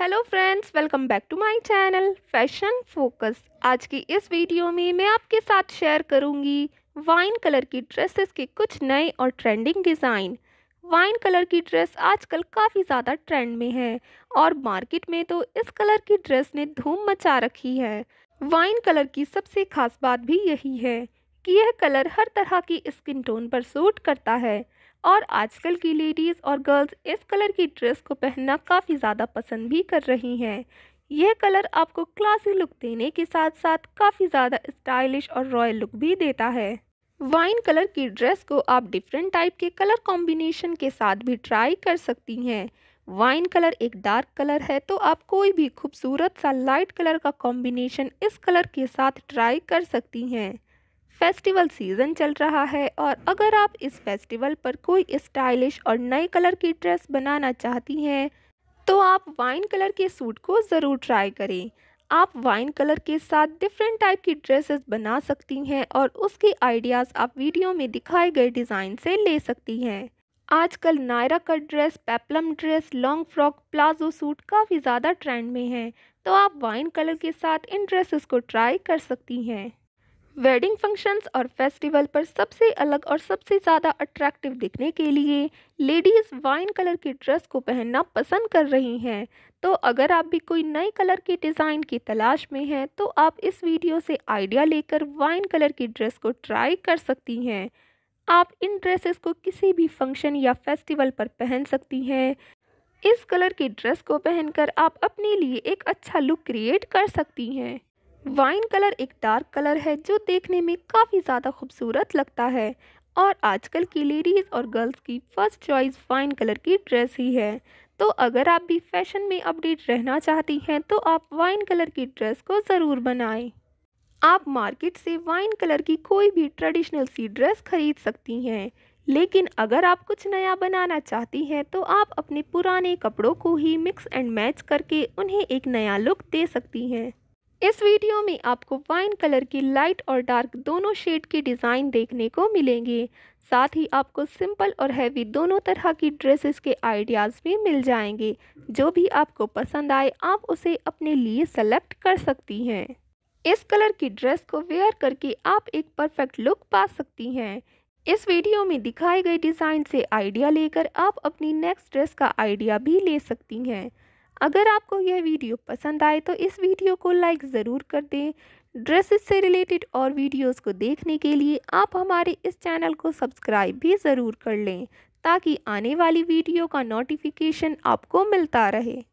hello friends welcome back to my channel fashion focus आज की इस वीडियो में मैं आपके साथ शेयर करूंगी वाइन कलर की ड्रेसेस के कुछ नए और ट्रेंडिंग डिज़ाइन वाइन कलर की ड्रेस आजकल काफ़ी ज़्यादा ट्रेंड में है और मार्केट में तो इस कलर की ड्रेस ने धूम मचा रखी है वाइन कलर की सबसे खास बात भी यही है कि यह कलर हर तरह की स्किन टोन पर सूट करता है और आजकल की लेडीज़ और गर्ल्स इस कलर की ड्रेस को पहनना काफ़ी ज़्यादा पसंद भी कर रही हैं यह कलर आपको क्लासी लुक देने के साथ साथ काफ़ी ज़्यादा स्टाइलिश और रॉयल लुक भी देता है वाइन कलर की ड्रेस को आप डिफरेंट टाइप के कलर कॉम्बिनेशन के साथ भी ट्राई कर सकती हैं वाइन कलर एक डार्क कलर है तो आप कोई भी खूबसूरत सा लाइट कलर का कॉम्बिनेशन इस कलर के साथ ट्राई कर सकती हैं फेस्टिवल सीज़न चल रहा है और अगर आप इस फेस्टिवल पर कोई स्टाइलिश और नए कलर की ड्रेस बनाना चाहती हैं तो आप वाइन कलर के सूट को ज़रूर ट्राई करें आप वाइन कलर के साथ डिफरेंट टाइप की ड्रेसेस बना सकती हैं और उसके आइडियाज़ आप वीडियो में दिखाए गए डिज़ाइन से ले सकती हैं आजकल नायरा का dress peplum dress long frock palazzo suit काफ़ी ज़्यादा ट्रेंड में है तो आप वाइन कलर के साथ इन ड्रेसेस को ट्राई कर सकती हैं वेडिंग फंक्शंस और फेस्टिवल पर सबसे अलग और सबसे ज़्यादा अट्रैक्टिव दिखने के लिए लेडीज़ वाइन कलर की ड्रेस को पहनना पसंद कर रही हैं तो अगर आप भी कोई नए कलर की डिज़ाइन की तलाश में हैं तो आप इस वीडियो से आइडिया लेकर वाइन कलर की ड्रेस को ट्राई कर सकती हैं आप इन ड्रेसेस को किसी भी फंक्शन या फेस्टिवल पर पहन सकती हैं इस कलर की ड्रेस को पहनकर आप अपने लिए एक अच्छा लुक क्रिएट कर सकती हैं वाइन कलर एक डार्क कलर है जो देखने में काफ़ी ज़्यादा खूबसूरत लगता है और आजकल की लेडीज़ और गर्ल्स की फर्स्ट चॉइस वाइन कलर की ड्रेस ही है तो अगर आप भी फैशन में अपडेट रहना चाहती हैं तो आप वाइन कलर की ड्रेस को ज़रूर बनाएं आप मार्केट से वाइन कलर की कोई भी ट्रेडिशनल सी ड्रेस खरीद सकती हैं लेकिन अगर आप कुछ नया बनाना चाहती हैं तो आप अपने पुराने कपड़ों को ही मिक्स एंड मैच करके उन्हें एक नया लुक दे सकती हैं इस वीडियो में आपको वाइन कलर की लाइट और डार्क दोनों शेड की डिज़ाइन देखने को मिलेंगे साथ ही आपको सिंपल और हैवी दोनों तरह की ड्रेसेस के आइडियाज़ भी मिल जाएंगे जो भी आपको पसंद आए आप उसे अपने लिए सेलेक्ट कर सकती हैं इस कलर की ड्रेस को वेयर करके आप एक परफेक्ट लुक पा सकती हैं इस वीडियो में दिखाई गए डिज़ाइन से आइडिया लेकर आप अपनी नेक्स्ट ड्रेस का आइडिया भी ले सकती हैं अगर आपको यह वीडियो पसंद आए तो इस वीडियो को लाइक ज़रूर कर दें ड्रेसेस से रिलेटेड और वीडियोस को देखने के लिए आप हमारे इस चैनल को सब्सक्राइब भी ज़रूर कर लें ताकि आने वाली वीडियो का नोटिफिकेशन आपको मिलता रहे